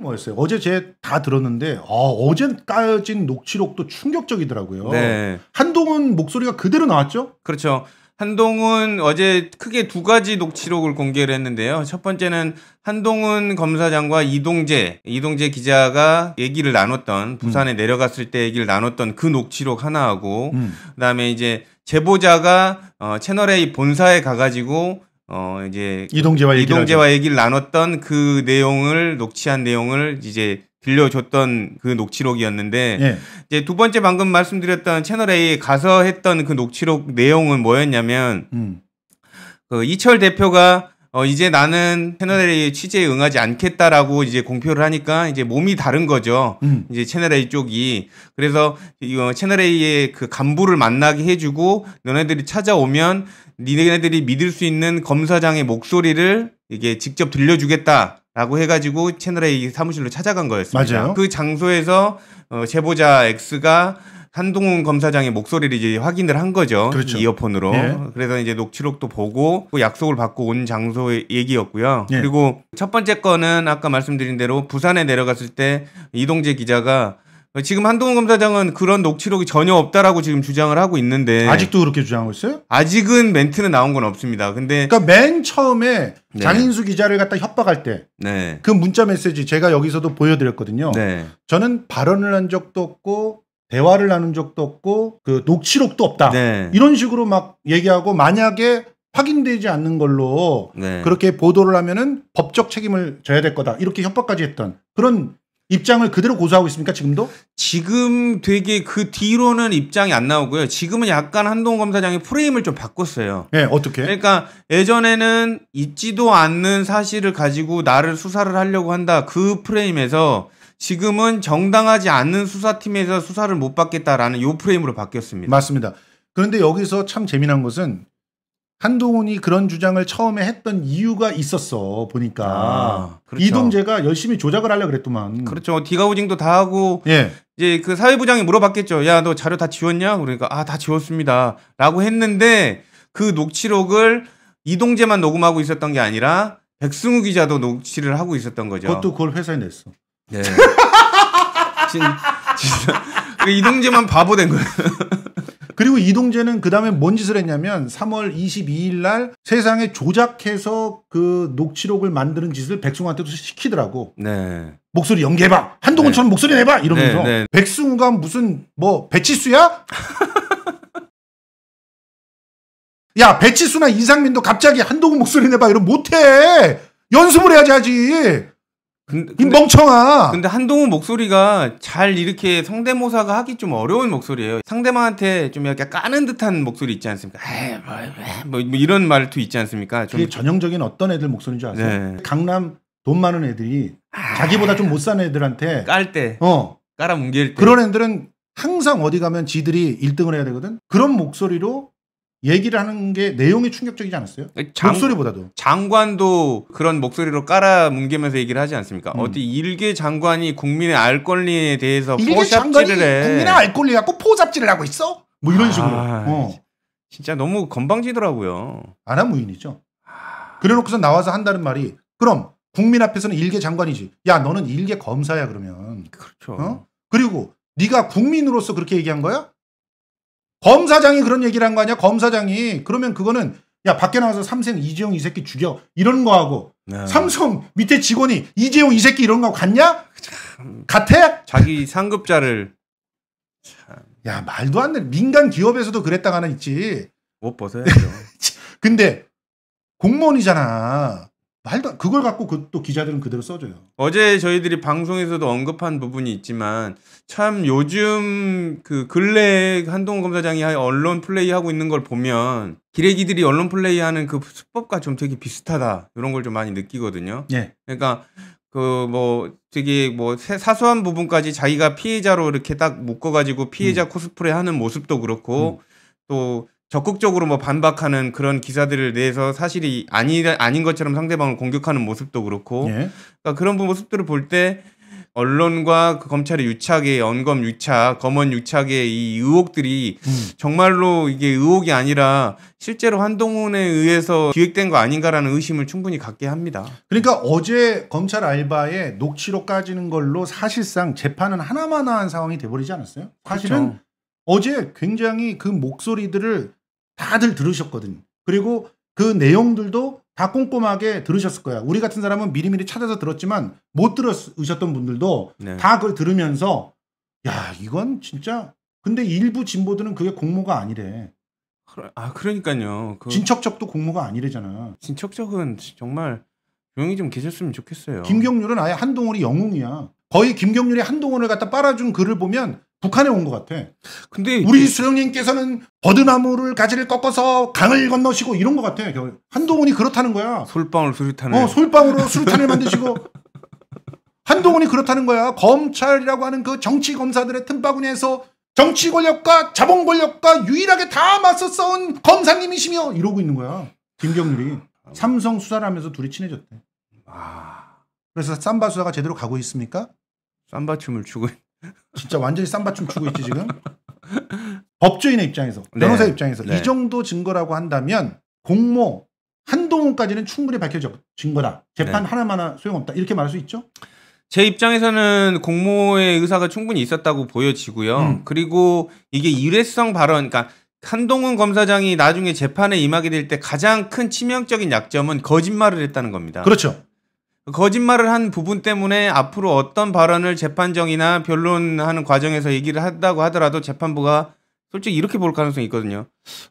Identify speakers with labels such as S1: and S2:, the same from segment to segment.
S1: 뭐였어요? 어제 제 다 들었는데 아,
S2: 어제 까진 녹취록도 충격적이더라고요. 네. 한동훈 목소리가 그대로 나왔죠? 그렇죠. 한동훈 어제 크게 두 가지 녹취록을 공개를 했는데요. 첫 번째는 한동훈 검사장과 이동재, 이동재 기자가 얘기를 나눴던 음. 부산에 음. 내려갔을 때 얘기를 나눴던 그 녹취록 하나하고 음. 그다음에 이제 제보자가 어, 채널A 본사에 가가지고 어 이제 이동재와 얘기를 이동재와 하죠. 얘기를 나눴던 그 내용을 녹취한 내용을 이제 빌려줬던 그 녹취록이었는데 예. 이제 두 번째 방금 말씀드렸던 채널 A 가서 했던 그 녹취록 내용은 뭐였냐면 음. 그 이철 대표가 어 이제 나는 채널A 취재에 응하지 않겠다라고 이제 공표를 하니까 이제 몸이 다른 거죠. 음. 이제 채널A 쪽이 그래서 이거 어, 채널A의 그 간부를 만나게 해주고 너네들이 찾아오면 니네들이 믿을 수 있는 검사장의 목소리를 이게 직접 들려주겠다. 라고 해가지고 채널A 사무실로 찾아간 거였습니다. 맞아요. 그 장소에서 어, 제보자 X가 한동훈 검사장의 목소리를 이제 확인을 한 거죠. 그렇죠. 이어폰으로. 예. 그래서 이제 녹취록도 보고 그 약속을 받고 온 장소의 얘기였고요. 예. 그리고 첫 번째 건은 아까 말씀드린 대로 부산에 내려갔을 때 이동재 기자가 지금 한동훈 검사장은 그런 녹취록이 전혀 없다라고 지금 주장을 하고 있는데 아직도 그렇게
S1: 주장하고 있어요?
S2: 아직은 멘트는 나온 건 없습니다. 근데 그러니까 맨 처음에 네. 장인수
S1: 기자를 갖다 협박할 때그 네. 그 문자 메시지 제가 여기서도 보여드렸거든요. 네. 저는 발언을 한 적도 없고 대화를 나눈 적도 없고 그 녹취록도 없다. 네. 이런 식으로 막 얘기하고 만약에 확인되지 않는 걸로 네. 그렇게 보도를 하면은 법적 책임을 져야 될 거다. 이렇게 협박까지 했던 그런 입장을 그대로 고수하고 있습니까
S2: 지금도? 지금 되게 그 뒤로는 입장이 안 나오고요. 지금은 약간 한동훈 검사장이 프레임을 좀 바꿨어요. 네, 어떻게? 그러니까 예전에는 있지도 않는 사실을 가지고 나를 수사를 하려고 한다 그 프레임에서 지금은 정당하지 않는 수사팀에서 수사를 못 받겠다라는 요 프레임으로 바뀌었습니다. 맞습니다. 그런데 여기서
S1: 참 재미난 것은 한동훈이 그런 주장을 처음에 했던 이유가 있었어 보니까 아, 그렇죠.
S2: 이동재가 열심히 조작을 하려 그랬더만 그렇죠 디가우징도 다 하고 예. 이제 그 사회부장이 물어봤겠죠 야너 자료 다 지웠냐 그러니까 아다 지웠습니다라고 했는데 그 녹취록을 이동재만 녹음하고 있었던 게 아니라 백승우 기자도 녹취를 하고 있었던 거죠 그것도 그걸 회사에 냈어 네. 진, 진짜. 이동재만 바보 된 거예요. 그리고 이동재는 그 다음에
S1: 뭔 짓을 했냐면 3월 22일 날 세상에 조작해서 그 녹취록을 만드는 짓을 백승우한테도 시키더라고. 네. 목소리 연기해봐. 한동훈처럼 네. 목소리 내봐. 이러면서 네, 네. 백승우가 무슨 뭐 배치수야? 야 배치수나 이상민도 갑자기 한동훈 목소리 내봐 이러면 못해. 연습을 해야지 하지. 근데, 근데, 이 멍청아.
S2: 근데 한동훈 목소리가 잘 이렇게 성대모사가 하기 좀 어려운 목소리예요. 상대방한테 좀 약간 까는 듯한 목소리 있지 않습니까? 뭐, 뭐, 뭐, 이런 말투 있지 않습니까? 좀. 그게 전형적인 어떤 애들 목소리인 줄 아세요?
S1: 네. 강남 돈 많은 애들이 아. 자기보다 좀 못 사는 애들한테 깔 때, 어,
S2: 깔아 뭉갤 때 그런
S1: 애들은 항상 어디 가면 지들이 1등을 해야 되거든. 그런 목소리로
S2: 얘기를 하는 게 내용이
S1: 충격적이지 않았어요? 장, 목소리보다도
S2: 장관도 그런 목소리로 깔아 뭉개면서 얘기를 하지 않습니까? 음. 어디 일개 장관이 국민의 알 권리에 대해서 포잡질을 해. 국민의 알
S1: 권리 갖고 포잡지를 하고 있어?
S2: 뭐 이런 아, 식으로. 어.
S1: 진짜 너무 건방지더라고요. 아나무인이죠. 아. 그래놓고서 나와서 한다는 말이 그럼 국민 앞에서는 일개 장관이지. 야 너는 일개 검사야 그러면. 그렇죠. 어? 그리고 네가 국민으로서 그렇게 얘기한 거야? 검사장이 그런 얘기를 한 거 아니야? 검사장이. 그러면 그거는 야 밖에 나와서 삼성 이재용 이 새끼 죽여 이런 거 하고 네. 삼성 밑에 직원이 이재용 이 새끼 이런 거 같냐? 같아? 자기 상급자를 야 말도 안 돼. 민간 기업에서도 그랬다가는 있지.
S2: 못 벗어야죠.
S1: 근데 공무원이잖아. 말도
S2: 그걸 갖고 그, 또 기자들은 그대로 써줘요. 어제 저희들이 방송에서도 언급한 부분이 있지만 참 요즘 그 근래 한동훈 검사장이 언론 플레이하고 있는 걸 보면 기레기들이 언론 플레이하는 그 수법과 좀 되게 비슷하다 이런 걸 좀 많이 느끼거든요. 예. 그러니까 그 뭐 되게 뭐 사소한 부분까지 자기가 피해자로 이렇게 딱 묶어가지고 피해자 음. 코스프레 하는 모습도 그렇고 음. 또 적극적으로 뭐 반박하는 그런 기사들을 내서 사실이 아니 아닌 것처럼 상대방을 공격하는 모습도 그렇고 예. 그러니까 그런 모습들을 볼 때 언론과 그 검찰의 유착의 언검 유착, 검언 유착의 이 의혹들이 음. 정말로 이게 의혹이 아니라 실제로 한동훈에 의해서 기획된 거 아닌가라는 의심을 충분히 갖게 합니다. 그러니까 어제
S1: 검찰 알바에 녹취록
S2: 까지는 걸로 사실상 재판은 하나만한
S1: 상황이 돼버리지 않았어요? 사실은 그렇죠. 어제 굉장히 그 목소리들을 다들 들으셨거든 그리고 그 내용들도 다 꼼꼼하게 들으셨을 거야. 우리 같은 사람은 미리미리 찾아서 들었지만 못 들으셨던 분들도 네. 다 그걸 들으면서 야 이건 진짜 근데 일부 진보들은 그게 공모가 아니래.
S2: 아 그러니까요. 그... 진척적도 공모가 아니래잖아. 진척적은 정말 조용히 좀 계셨으면 좋겠어요.
S1: 김경률은 아예 한동훈이 영웅이야.
S2: 거의 김경률이 한동훈을 갖다 빨아준
S1: 글을 보면 북한에 온 것 같아. 근데 우리 수령님께서는 버드나무를 가지를 꺾어서 강을 건너시고 이런 것 같아. 한동훈이 그렇다는 거야.
S2: 솔방울 수류탄을. 어,
S1: 솔방울로 수류탄을 만드시고 한동훈이 그렇다는 거야. 검찰이라고 하는 그 정치 검사들의 틈바구니에서 정치 권력과 자본 권력과 유일하게 다 맞서 싸운 검사님이시며 이러고 있는 거야. 김경률이 삼성 수사를 하면서 둘이 친해졌대. 아. 그래서 쌈바 수사가 제대로 가고 있습니까? 쌈바 춤을 추고 있. 진짜 완전히 쌈바춤 추고 있지 지금. 법조인의 입장에서 네. 변호사 네. 입장에서 네. 이 정도 증거라고 한다면 공모 한동훈까지는 충분히 밝혀진 거다. 재판 네. 하나만 소용없다. 이렇게 말할 수 있죠?
S2: 제 입장에서는 공모의 의사가 충분히 있었다고 보여지고요. 음. 그리고 이게 일회성 발언, 그러니까 한동훈 검사장이 나중에 재판에 임하게 될 때 가장 큰 치명적인 약점은 거짓말을 했다는 겁니다. 그렇죠. 거짓말을 한 부분 때문에 앞으로 어떤 발언을 재판정이나 변론하는 과정에서 얘기를 한다고 하더라도 재판부가 솔직히 이렇게 볼 가능성이 있거든요.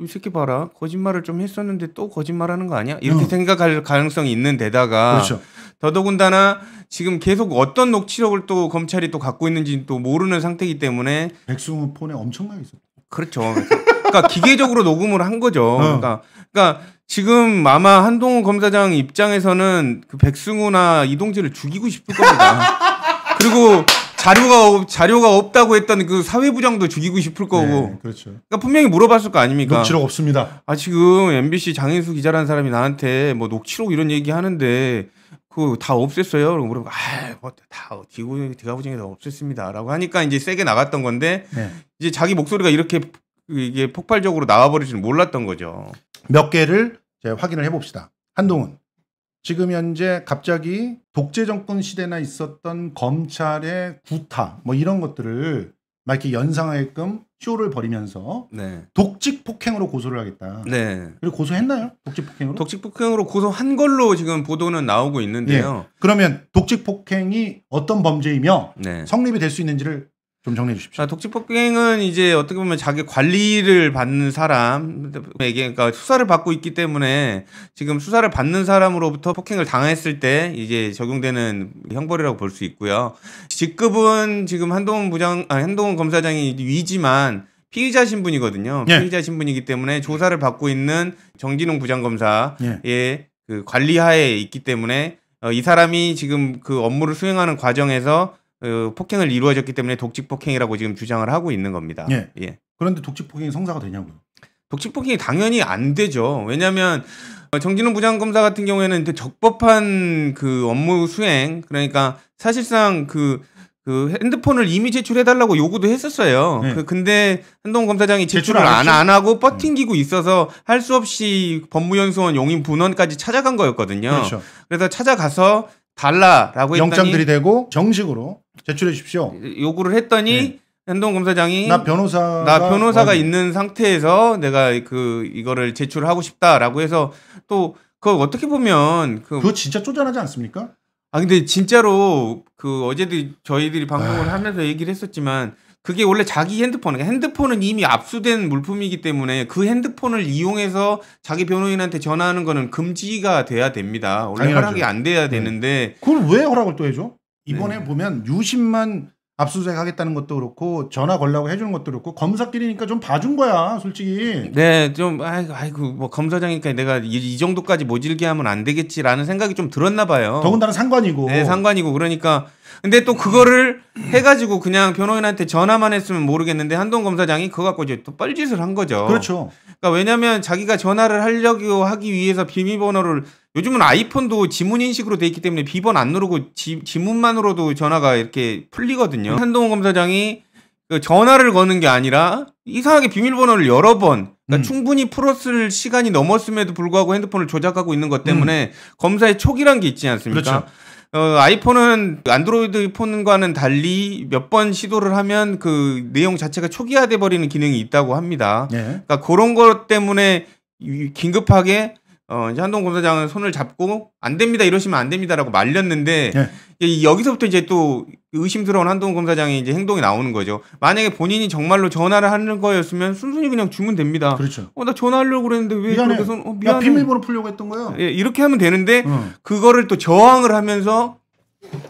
S2: 이 새끼 봐라. 거짓말을 좀 했었는데 또 거짓말하는 거 아니야? 이렇게 어. 생각할 가능성이 있는 데다가 그렇죠. 더더군다나 지금 계속 어떤 녹취록을 또 검찰이 또 갖고 있는지 또 모르는 상태이기 때문에 백승우 폰에 엄청나게 있어. 그렇죠. 그러니까 기계적으로 녹음을 한 거죠. 어. 그러니까, 그러니까 지금 아마 한동훈 검사장 입장에서는 그 백승우나 이동재를 죽이고 싶을 겁니다. 그리고 자료가 자료가 없다고 했던 그 사회부장도 죽이고 싶을 거고. 네, 그렇죠. 그러니까 분명히 물어봤을 거 아닙니까? 녹취록 없습니다. 아 지금 MBC 장인수 기자라는 사람이 나한테 뭐 녹취록 이런 얘기 하는데 그 다 없앴어요. 그고 물어보고 아뭐다 디고 디가부장이 다 없앴습니다라고 하니까 이제 세게 나갔던 건데 네. 이제 자기 목소리가 이렇게 이게 폭발적으로 나와버릴 줄 몰랐던 거죠. 몇 개를 이제 확인을 해봅시다. 한동훈. 지금 현재
S1: 갑자기 독재 정권 시대나 있었던 검찰의 구타 뭐 이런 것들을 막 이렇게 연상하게끔 쇼를 벌이면서 네. 독직 폭행으로 고소를 하겠다. 네. 그리고 고소했나요? 독직 폭행으로? 독직 폭행으로 고소한 걸로 지금 보도는 나오고 있는데요. 네. 그러면 독직 폭행이 어떤 범죄이며 네. 성립이 될 수 있는지를
S2: 좀 정리해 주십시오. 아, 독직폭행은 이제 어떻게 보면 자기 관리를 받는 사람에게 그러니까 수사를 받고 있기 때문에 지금 수사를 받는 사람으로부터 폭행을 당했을 때 이제 적용되는 형벌이라고 볼 수 있고요. 직급은 지금 한동훈 부장 아 한동훈 검사장이 위지만 피의자 신분이거든요. 예. 피의자 신분이기 때문에 조사를 받고 있는 정진웅 부장검사의 예. 그 관리하에 있기 때문에 어, 이 사람이 지금 그 업무를 수행하는 과정에서 어, 폭행을 이루어졌기 때문에 독직 폭행이라고 지금 주장을 하고 있는 겁니다. 예. 예. 그런데 독직 폭행이 성사가 되냐고요? 독직 폭행이 당연히 안 되죠. 왜냐하면 어, 정진웅 부장검사 같은 경우에는 적법한 그 업무 수행 그러니까 사실상 그그 그 핸드폰을 이미 제출해달라고 요구도 했었어요. 네. 그 근데 한동 검사장이 제출을 안, 안 하고 버팅기고 음. 있어서 할 수 없이 법무연수원 용인 분원까지 찾아간 거였거든요. 그렇죠. 그래서 찾아가서 달라라고 했더니 영장
S1: 들이대고 정식으로 제출해 주십시오.
S2: 요구를 했더니 네. 현동 검사장이 나 변호사 나 변호사가 맞아요. 있는 상태에서 내가 그 이거를 제출하고 싶다라고 해서 또 그걸 어떻게 보면 그 그거 진짜 쪼잔하지 않습니까? 아 근데 진짜로 그 어제도 저희들이 방송을 아... 하면서 얘기를 했었지만 그게 원래 자기 핸드폰, 그러니까 핸드폰은 이미 압수된 물품이기 때문에 그 핸드폰을 이용해서 자기 변호인한테 전화하는 거는 금지가 돼야 됩니다. 원래 당연하죠. 허락이 안 돼야 네. 되는데.
S1: 그걸 왜 허락을 또 해줘? 이번에 네. 보면 유심만 압수수색 하겠다는 것도 그렇고 전화 걸라고 해주는 것도 그렇고 검사끼리니까 좀 봐준 거야 솔직히
S2: 네좀 아이고, 아이고 뭐 검사장이니까 내가 이, 이, 정도까지 모질게 하면 안 되겠지라는 생각이 좀 들었나 봐요 더군다나 상관이고 네 상관이고 그러니까 근데 또 그거를 해가지고 그냥 변호인한테 전화만 했으면 모르겠는데 한동 검사장이 그거 갖고 이제 또 뻘짓을 한 거죠. 그렇죠. 그러니까 왜냐면 자기가 전화를 하려고 하기 위해서 비밀번호를 요즘은 아이폰도 지문 인식으로 돼 있기 때문에 비번 안 누르고 지, 지문만으로도 전화가 이렇게 풀리거든요. 한동 검사장이 그 전화를 거는 게 아니라 이상하게 비밀번호를 여러 번 그러니까 음. 충분히 풀었을 시간이 넘었음에도 불구하고 핸드폰을 조작하고 있는 것 때문에 음. 검사의 촉이란 게 있지 않습니까? 그렇죠. 어, 아이폰은 안드로이드 폰과는 달리 몇 번 시도를 하면 그 내용 자체가 초기화돼 버리는 기능이 있다고 합니다. 예. 그러니까 그런 것 때문에 긴급하게 어, 이제 한동 검사장은 손을 잡고 안 됩니다 이러시면 안 됩니다라고 말렸는데 네. 여기서부터 이제 또 의심스러운 한동 검사장의 이제 행동이 나오는 거죠. 만약에 본인이 정말로 전화를 하는 거였으면 순순히 그냥 주면 됩니다. 그렇죠. 어, 나 전화하려고 그랬는데 왜 미안해. 그렇게 손, 어, 미안해. 야, 비밀번호 풀려고 했던 거야. 예, 이렇게 하면 되는데 응. 어. 그거를 또 저항을 하면서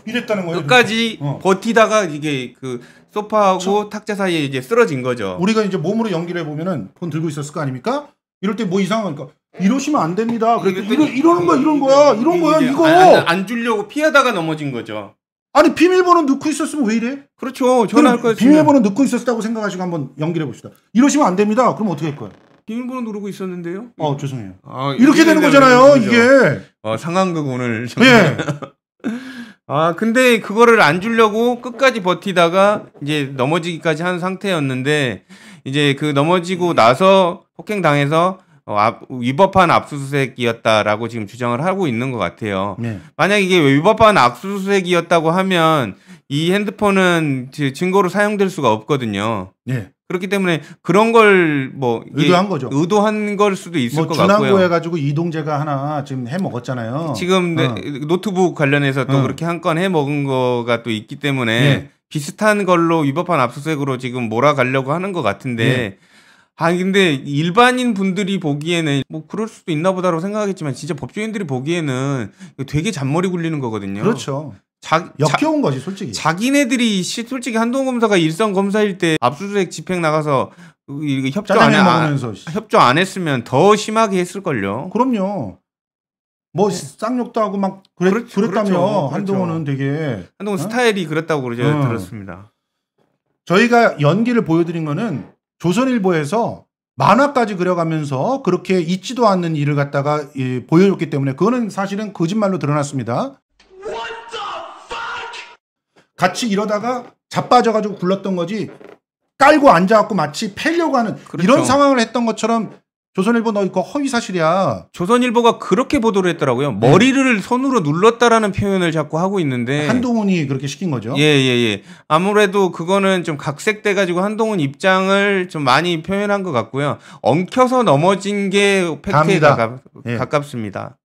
S2: 이랬다는 거예요. 끝까지 그러니까. 어. 버티다가 이게 그 소파하고 탁자 사이에 이제 쓰러진 거죠. 우리가
S1: 이제 몸으로 연기를 해 보면은 폰 들고 있었을 거 아닙니까? 이럴 때 뭐 이상한 거니까 그러니까 이러시면 안 됩니다. 그랬더 이러, 이러는 거야, 이런 거야, 이런 거야, 이거. 안,
S2: 안 주려고 피하다가 넘어진 거죠.
S1: 아니 비밀번호 넣고 있었으면 왜 이래? 그렇죠. 전화할 거였 비밀번호 넣고 있었다고 생각하시고 한번 연결해 봅시다. 이러시면 안 됩니다. 그럼 어떻게 할거야
S2: 비밀번호 누르고 있었는데요. 어 죄송해요. 아, 이렇게 되는 거잖아요. 이게 어, 상황극 오늘. 예. 아 근데 그거를 안 주려고 끝까지 버티다가 이제 넘어지기까지 한 상태였는데 이제 그 넘어지고 나서 폭행 당해서 어, 앞, 위법한 압수수색이었다라고 지금 주장을 하고 있는 것 같아요. 네. 만약 이게 위법한 압수수색이었다고 하면 이 핸드폰은 증거로 사용될 수가 없거든요. 네. 그렇기 때문에 그런 걸 뭐 의도한 거죠. 의도한 걸 수도 있을 뭐것 같고요. 준항고
S1: 해가지고 이동재가 하나 지금 해 먹었잖아요. 지금 어.
S2: 네, 노트북 관련해서 또 어. 그렇게 한 건 해 먹은 거가 또 있기 때문에 네. 비슷한 걸로 위법한 압수수색으로 지금 몰아가려고 하는 것 같은데 네. 아 근데 일반인 분들이 보기에는 뭐 그럴 수도 있나 보다라고 생각하겠지만 진짜 법조인들이 보기에는 되게 잔머리 굴리는 거거든요. 그렇죠. 자, 역겨운 자, 거지 솔직히. 자기네들이 시, 솔직히 한동 훈 검사가 일선 검사일 때 압수수색 집행 나가서 협조 안, 안 아, 협조 안 했으면 더 심하게 했을 걸요. 그럼요. 뭐 네. 쌍욕도 하고 막 그랬, 그렇죠, 그렇죠 그랬다며 그렇죠. 한동훈은 되게 한동훈 어? 스타일이 그랬다고 그러죠 음. 들었습니다.
S1: 저희가 연기를 보여드린 거는 조선일보에서 만화까지 그려가면서 그렇게 있지도 않는 일을 갖다가 예, 보여줬기 때문에 그거는 사실은 거짓말로 드러났습니다. 같이 이러다가 자빠져가지고 굴렀던 거지 깔고 앉아갖고 마치 패려고 하는 그렇죠. 이런 상황을 했던 것처럼 조선일보 너 이거 허위 사실이야.
S2: 조선일보가 그렇게 보도를 했더라고요. 네. 머리를 손으로 눌렀다라는 표현을 자꾸 하고 있는데 한동훈이 그렇게 시킨 거죠. 예, 예, 예. 아무래도 그거는 좀 각색돼 가지고 한동훈 입장을 좀 많이 표현한 것 같고요. 엉켜서 넘어진 게 팩트에 가깝, 예. 가깝습니다.